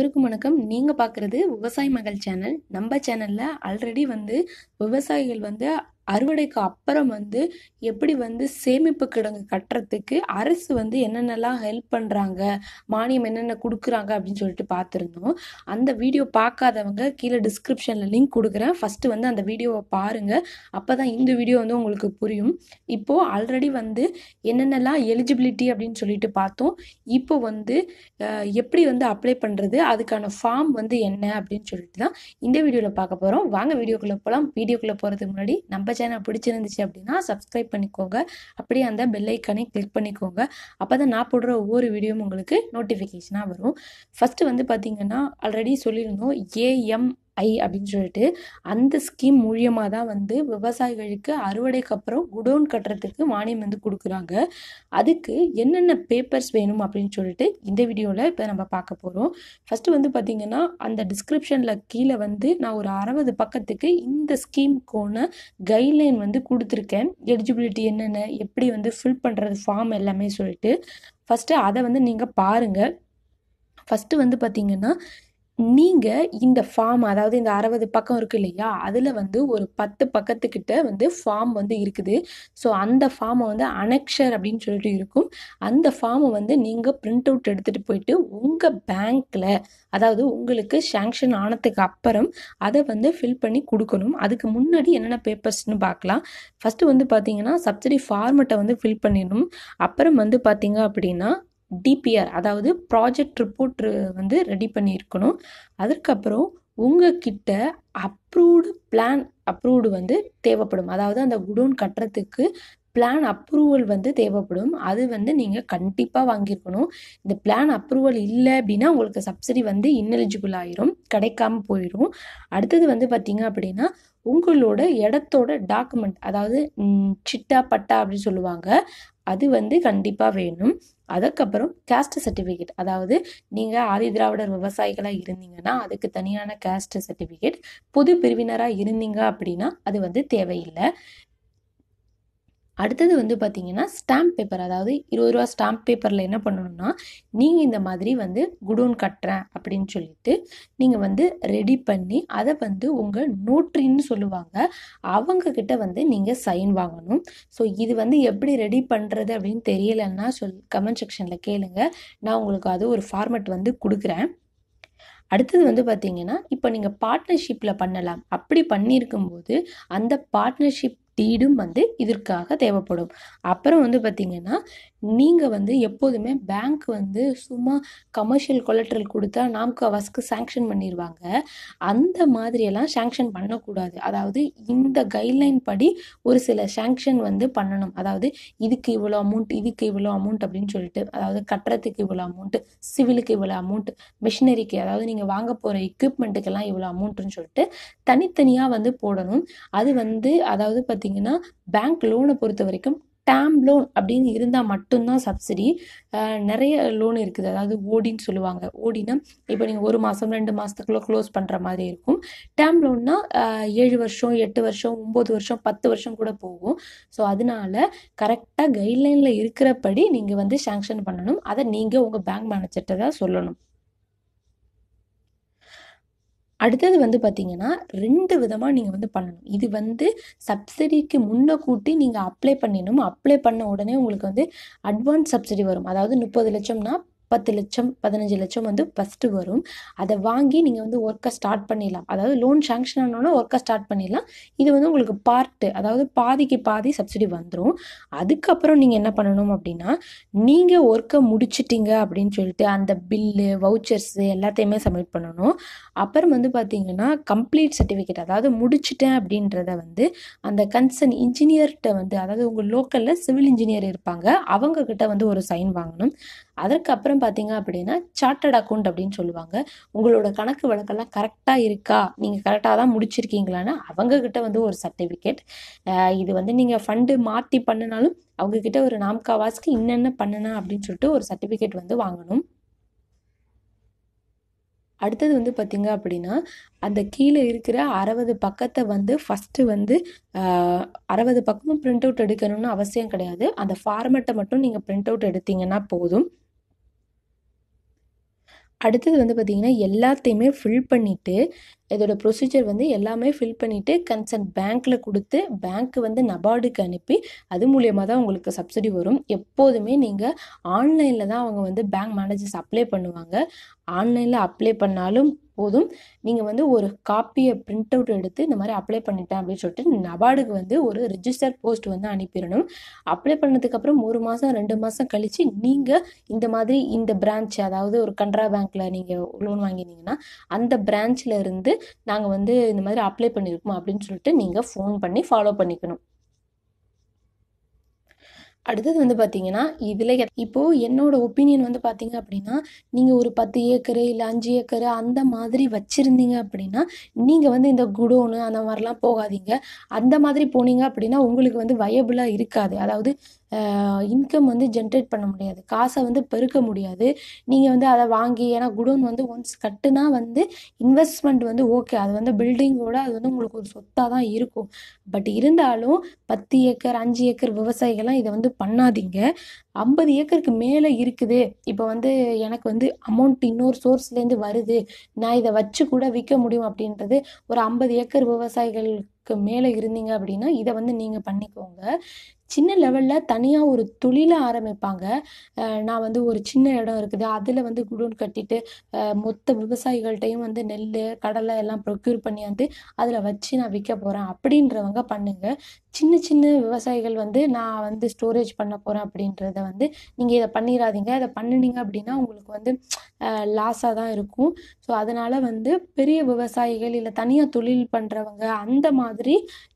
அனைவருக்கும் வணக்கம் நீங்கள் பார்க்குறது விவசாய மகள் சேனல் நம்ம சேனலில் ஆல்ரெடி வந்து விவசாயிகள் வந்து அறுவடைக்கு அப்புறம் வந்து எப்படி வந்து சேமிப்பு கிடங்கு கட்டுறதுக்கு அரசு வந்து என்னென்னலாம் ஹெல்ப் பண்ணுறாங்க மானியம் என்னென்ன கொடுக்குறாங்க அப்படின்னு சொல்லிட்டு பார்த்துருந்தோம் அந்த வீடியோ பார்க்காதவங்க கீழே டிஸ்கிரிப்ஷனில் லிங்க் கொடுக்குறேன் ஃபஸ்ட்டு வந்து அந்த வீடியோவை பாருங்கள் அப்போ தான் இந்த வீடியோ வந்து உங்களுக்கு புரியும் இப்போது ஆல்ரெடி வந்து என்னென்னலாம் எலிஜிபிலிட்டி அப்படின்னு சொல்லிட்டு பார்த்தோம் இப்போ வந்து எப்படி வந்து அப்ளை பண்ணுறது அதுக்கான ஃபார்ம் வந்து என்ன அப்படின்னு சொல்லிட்டு தான் இந்த வீடியோவில் பார்க்க போகிறோம் வாங்க வீடியோக்குள்ளே போகலாம் வீடியோக்குள்ளே போகிறதுக்கு முன்னாடி நம்ம சேனல் பிடிச்சிருந்துச்சு அப்படின்னா சப்ஸ்கிரைப் பண்ணிக்கோங்க அப்படியே அந்த பெல் ஐக்கனை கிளிக் பண்ணிக்கோங்க அப்போ தான் நான் போடுற ஒவ்வொரு வீடியோவும் உங்களுக்கு நோட்டிஃபிகேஷனாக வரும் ஃபஸ்ட்டு வந்து பார்த்திங்கன்னா ஆல்ரெடி சொல்லியிருந்தோம் ஏஎம் ஐ அப்படின்னு சொல்லிட்டு அந்த ஸ்கீம் மூலியமாக தான் வந்து விவசாயிகளுக்கு அறுவடைக்கு அப்புறம் குடோன் கட்டுறதுக்கு மானியம் வந்து கொடுக்குறாங்க அதுக்கு என்னென்ன பேப்பர்ஸ் வேணும் அப்படின்னு சொல்லிட்டு இந்த வீடியோவில் இப்போ நம்ம பார்க்க போகிறோம் ஃபஸ்ட்டு வந்து பார்த்திங்கன்னா அந்த டிஸ்கிரிப்ஷனில் கீழே வந்து நான் ஒரு அறுபது பக்கத்துக்கு இந்த ஸ்கீமுக்கான கைட்லைன் வந்து கொடுத்துருக்கேன் எலிஜிபிலிட்டி என்னென்ன எப்படி வந்து ஃபில் பண்ணுறது ஃபார்ம் எல்லாமே சொல்லிட்டு ஃபஸ்ட்டு அதை வந்து நீங்கள் பாருங்கள் ஃபஸ்ட்டு வந்து பார்த்திங்கன்னா நீங்கள் இந்த ஃபார்ம் அதாவது இந்த அறுபது பக்கம் இருக்கு இல்லையா அதில் வந்து ஒரு பத்து பக்கத்துக்கிட்ட வந்து ஃபார்ம் வந்து இருக்குது ஸோ அந்த ஃபார்மை வந்து அனக்ஷர் அப்படின்னு சொல்லிட்டு இருக்கும் அந்த ஃபார்மை வந்து நீங்கள் பிரிண்ட் அவுட் எடுத்துகிட்டு போயிட்டு உங்கள் பேங்க்கில் அதாவது உங்களுக்கு சேங்ஷன் ஆனதுக்கு அப்புறம் அதை வந்து ஃபில் பண்ணி கொடுக்கணும் அதுக்கு முன்னாடி என்னென்ன பேப்பர்ஸ்னு பார்க்கலாம் ஃபஸ்ட்டு வந்து பார்த்தீங்கன்னா சப்சிடி ஃபார்மெட்டை வந்து ஃபில் பண்ணிடணும் அப்புறம் வந்து பார்த்தீங்க அப்படின்னா டிபிஆர் அதாவது ப்ராஜெக்ட் ரிப்போர்ட் வந்து ரெடி பண்ணியிருக்கணும் அதற்கப்புறம் உங்ககிட்ட அப்ரூவ்டு பிளான் அப்ரூவ்டு வந்து தேவைப்படும் அதாவது அந்த குடோன் கட்டுறதுக்கு பிளான் அப்ரூவல் வந்து தேவைப்படும் அது வந்து நீங்கள் கண்டிப்பாக வாங்கியிருக்கணும் இந்த பிளான் அப்ரூவல் இல்லை அப்படின்னா உங்களுக்கு சப்சிடி வந்து இன்னெலிஜிபிள் ஆயிரும் கிடைக்காம போயிடும் அடுத்தது வந்து பார்த்தீங்க அப்படின்னா உங்களோட இடத்தோட டாக்குமெண்ட் அதாவது சிட்டா பட்டா அப்படின்னு சொல்லுவாங்க அது வந்து கண்டிப்பாக வேணும் அதுக்கப்புறம் கேஸ்ட் சர்டிஃபிகேட் அதாவது நீங்கள் ஆதி திராவிடர் விவசாயிகளாக இருந்தீங்கன்னா அதுக்கு தனியான கேஸ்ட் சர்டிஃபிகேட் பொது பிரிவினராக இருந்தீங்க அப்படின்னா அது வந்து தேவையில்லை அடுத்தது வந்து பார்த்திங்கன்னா ஸ்டாம்ப் பேப்பர் அதாவது இருபது ரூபா ஸ்டாம்ப் பேப்பரில் என்ன பண்ணணும்னா நீங்கள் இந்த மாதிரி வந்து குடோன் கட்டுறேன் அப்படின்னு சொல்லிட்டு நீங்கள் வந்து ரெடி பண்ணி அதை வந்து உங்கள் நோட்ரின்னு சொல்லுவாங்க அவங்கக்கிட்ட வந்து நீங்கள் சைன் வாங்கணும் ஸோ இது வந்து எப்படி ரெடி பண்ணுறது அப்படின்னு தெரியலன்னா சொல் கமெண்ட் செக்ஷனில் கேளுங்க நான் உங்களுக்கு அது ஒரு ஃபார்மெட் வந்து கொடுக்குறேன் அடுத்தது வந்து பார்த்தீங்கன்னா இப்போ நீங்கள் பார்ட்னர்ஷிப்பில் பண்ணலாம் அப்படி பண்ணியிருக்கும்போது அந்த பார்ட்னர்ஷிப் வீடும் வந்து இதற்காக தேவைப்படும் அப்புறம் வந்து பார்த்திங்கன்னா நீங்கள் வந்து எப்போதுமே பேங்க் வந்து சும்மா கமர்ஷியல் கொலட்ரல் கொடுத்தா நாம்க்கு அவஸ்க்கு சேங்ஷன் பண்ணிடுவாங்க அந்த மாதிரியெல்லாம் சேங்ஷன் பண்ணக்கூடாது அதாவது இந்த கைட்லைன் படி ஒரு சில சேங்ஷன் வந்து பண்ணணும் அதாவது இதுக்கு இவ்வளோ அமௌண்ட் இதுக்கு இவ்வளோ அமௌண்ட் அப்படின்னு சொல்லிட்டு அதாவது கட்டுறதுக்கு இவ்வளோ அமௌண்ட்டு சிவிலுக்கு இவ்வளோ அமௌண்ட் மிஷினரிக்கு அதாவது நீங்கள் வாங்க போகிற எக்யூப்மெண்ட்டுக்கெல்லாம் இவ்வளோ அமௌண்ட்டுன்னு சொல்லிட்டு தனித்தனியாக வந்து போடணும் அது வந்து அதாவது பார்த்திங்கன்னா பேங்க் லோனை பொறுத்த வரைக்கும் டேம் லோன் அப்படின்னு இருந்தால் மட்டும்தான் சப்சிடி நிறைய லோன் இருக்குது அதாவது ஓடின்னு சொல்லுவாங்க ஓடினா இப்போ நீங்கள் ஒரு மாதம் ரெண்டு மாதத்துக்குள்ளே க்ளோஸ் பண்ணுற மாதிரி இருக்கும் டேம் லோன்னா ஏழு வருஷம் எட்டு வருஷம் ஒம்பது வருஷம் பத்து வருஷம் கூட போகும் ஸோ அதனால கரெக்டாக கைட்லைனில் இருக்கிறபடி நீங்கள் வந்து சேங்ஷன் பண்ணணும் அதை நீங்கள் உங்கள் பேங்க் மேனேஜர்கிட்ட தான் சொல்லணும் அடுத்தது வந்து பார்த்தீங்கன்னா ரெண்டு விதமாக நீங்கள் வந்து பண்ணணும் இது வந்து சப்சிடிக்கு முன்னே கூட்டி நீங்கள் அப்ளை பண்ணிடணும் அப்ளை பண்ண உடனே உங்களுக்கு வந்து அட்வான்ஸ் சப்சிடி வரும் அதாவது முப்பது லட்சம்னா பத்து லட்சம் பதினஞ்சு லட்சம் வந்து ஃபஸ்ட்டு வரும் அதை வாங்கி நீங்கள் வந்து ஒர்க்கை ஸ்டார்ட் பண்ணிடலாம் அதாவது லோன் சாங்ஷன் ஆனோன்னா ஒர்க்கை ஸ்டார்ட் பண்ணிடலாம் இது வந்து உங்களுக்கு பார்ட்டு அதாவது பாதிக்கு பாதி சப்சிடி வந்துடும் அதுக்கப்புறம் நீங்கள் என்ன பண்ணணும் அப்படின்னா நீங்கள் ஒர்க்கை முடிச்சிட்டிங்க அப்படின்னு சொல்லிட்டு அந்த பில்லு வவுச்சர்ஸு எல்லாத்தையுமே சப்மிட் பண்ணணும் அப்புறம் வந்து பார்த்தீங்கன்னா கம்ப்ளீட் சர்டிஃபிகேட் அதாவது முடிச்சிட்டேன் அப்படின்றத வந்து அந்த கன்சர்ன் இன்ஜினியர்கிட்ட வந்து அதாவது உங்கள் லோக்கலில் சிவில் இன்ஜினியர் இருப்பாங்க அவங்கக்கிட்ட வந்து ஒரு சைன் வாங்கணும் அதற்கப்புறம் பார்த்தீங்க அப்படின்னா சார்ட்டர்ட் அக்கௌண்ட் அப்படின்னு சொல்லுவாங்க உங்களோட கணக்கு வழக்கெல்லாம் கரெக்டாக இருக்கா நீங்கள் கரெக்டாக தான் முடிச்சிருக்கீங்களான்னு அவங்கக்கிட்ட வந்து ஒரு சர்டிஃபிகேட் இது வந்து நீங்கள் ஃபண்டு மாற்றி பண்ணினாலும் அவங்கக்கிட்ட ஒரு நாம்காவாஸ்க்கு இன்னென்ன பண்ணணும் அப்படின்னு சொல்லிட்டு ஒரு சர்டிஃபிகேட் வந்து வாங்கணும் அடுத்தது வந்து பார்த்திங்க அப்படின்னா அந்த கீழே இருக்கிற அறுபது பக்கத்தை வந்து ஃபஸ்ட்டு வந்து அறுபது பக்கமும் பிரிண்ட் அவுட் எடுக்கணும்னு அவசியம் கிடையாது அந்த ஃபார்மேட்டை மட்டும் நீங்கள் பிரிண்ட் அவுட் எடுத்தீங்கன்னா போதும் அடுத்தது வந்து பார்த்திங்கன்னா எல்லாத்தையுமே ஃபில் பண்ணிவிட்டு இதோட ப்ரொசீஜர் வந்து எல்லாமே ஃபில் பண்ணிவிட்டு கன்சர்ன் பேங்க்கில் கொடுத்து பேங்க்கு வந்து நபார்டுக்கு அனுப்பி அது மூலியமாக தான் உங்களுக்கு சப்சிடி வரும் எப்போதுமே நீங்கள் ஆன்லைனில் தான் அவங்க வந்து பேங்க் மேனேஜர்ஸ் அப்ளை பண்ணுவாங்க ஆன்லைனில் அப்ளை பண்ணாலும் போதும் நீங்கள் வந்து ஒரு காப்பியை பிரிண்ட் அவுட் எடுத்து இந்த மாதிரி அப்ளை பண்ணிட்டேன் அப்படின்னு சொல்லிட்டு நபார்டுக்கு வந்து ஒரு ரிஜிஸ்டர் போஸ்ட் வந்து அனுப்பிடணும் அப்ளை பண்ணதுக்கப்புறம் ஒரு மாதம் ரெண்டு மாதம் கழித்து நீங்கள் இந்த மாதிரி இந்த பிரான்ச் அதாவது ஒரு கனரா பேங்க்கில் நீங்கள் லோன் வாங்கினீங்கன்னா அந்த பிரான்ச்சில் இருந்து நாங்கள் வந்து இந்த மாதிரி அப்ளை பண்ணியிருக்கோம் அப்படின்னு சொல்லிட்டு நீங்கள் ஃபோன் பண்ணி ஃபாலோ பண்ணிக்கணும் அடுத்தது வந்து பார்த்தீங்கன்னா இதில் இப்போது என்னோடய ஒப்பீனியன் வந்து பார்த்தீங்க அப்படின்னா நீங்கள் ஒரு பத்து ஏக்கரு இல்லை அஞ்சு ஏக்கரு அந்த மாதிரி வச்சுருந்தீங்க அப்படின்னா நீங்கள் வந்து இந்த குடோனு அந்த மாதிரிலாம் போகாதீங்க அந்த மாதிரி போனீங்க அப்படின்னா உங்களுக்கு வந்து வயபிளாக இருக்காது அதாவது இன்கம் வந்து ஜென்ரேட் பண்ண முடியாது காசை வந்து பெருக்க முடியாது நீங்கள் வந்து அதை வாங்கி ஏன்னா குடோன் வந்து ஒன்ஸ் கட்டுனா வந்து இன்வெஸ்ட்மெண்ட் வந்து ஓகே அது வந்து பில்டிங்கோட அது வந்து உங்களுக்கு ஒரு சொத்தாக தான் இருக்கும் பட் இருந்தாலும் பத்து ஏக்கர் அஞ்சு ஏக்கர் விவசாயிகள்லாம் இதை வந்து பண்ணாதீங்க ஐம்பது ஏக்கருக்கு மேலே இருக்குது இப்போ வந்து எனக்கு வந்து அமௌண்ட் இன்னொரு சோர்ஸ்லேருந்து வருது நான் இதை வச்சு கூட விற்க முடியும் அப்படின்றது ஒரு ஐம்பது ஏக்கர் விவசாயிகளுக்கு மேலே இருந்தீங்க அப்படின்னா இதை வந்து நீங்கள் பண்ணிக்கோங்க சின்ன லெவலில் தனியாக ஒரு தொழிலை ஆரம்பிப்பாங்க நான் வந்து ஒரு சின்ன இடம் இருக்குது அதில் வந்து குடோன் கட்டிட்டு மொத்த விவசாயிகள்கிட்டையும் வந்து நெல் கடலை எல்லாம் ப்ரொக்யூர் பண்ணி வந்து அதில் வச்சு நான் விற்க போகிறேன் அப்படின்றவங்க பண்ணுங்க சின்ன சின்ன விவசாயிகள் வந்து நான் வந்து ஸ்டோரேஜ் பண்ண போகிறேன் அப்படின்றத வந்து நீங்கள் இதை பண்ணிடாதீங்க இதை பண்ணினீங்க அப்படின்னா உங்களுக்கு வந்து லாஸாக தான் இருக்கும் ஸோ அதனால் வந்து பெரிய விவசாயிகள் இல்லை தனியாக தொழில் பண்ணுறவங்க அந்த மாதிரி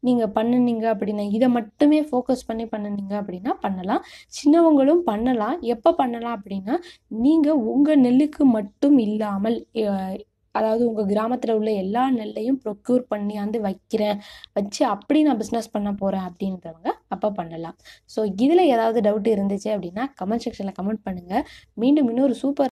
நீங்கள் பண்ணினீங்க அப்படின்னா இதை மட்டுமே ஃபோக்கஸ் பண்ணி உடனே பண்ணினீங்க அப்படின்னா பண்ணலாம் சின்னவங்களும் பண்ணலாம் எப்போ பண்ணலாம் அப்படின்னா நீங்கள் உங்கள் நெல்லுக்கு மட்டும் இல்லாமல் அதாவது உங்கள் கிராமத்தில் உள்ள எல்லா நெல்லையும் ப்ரொக்யூர் பண்ணி வந்து வைக்கிறேன் வச்சு அப்படி நான் பிஸ்னஸ் பண்ண போகிறேன் அப்படின்றவங்க அப்போ பண்ணலாம் ஸோ இதில் ஏதாவது டவுட் இருந்துச்சு அப்படின்னா கமெண்ட் செக்ஷனில் கமெண்ட் பண்ணுங்கள் மீண்டும் இன்னொரு சூப்பர்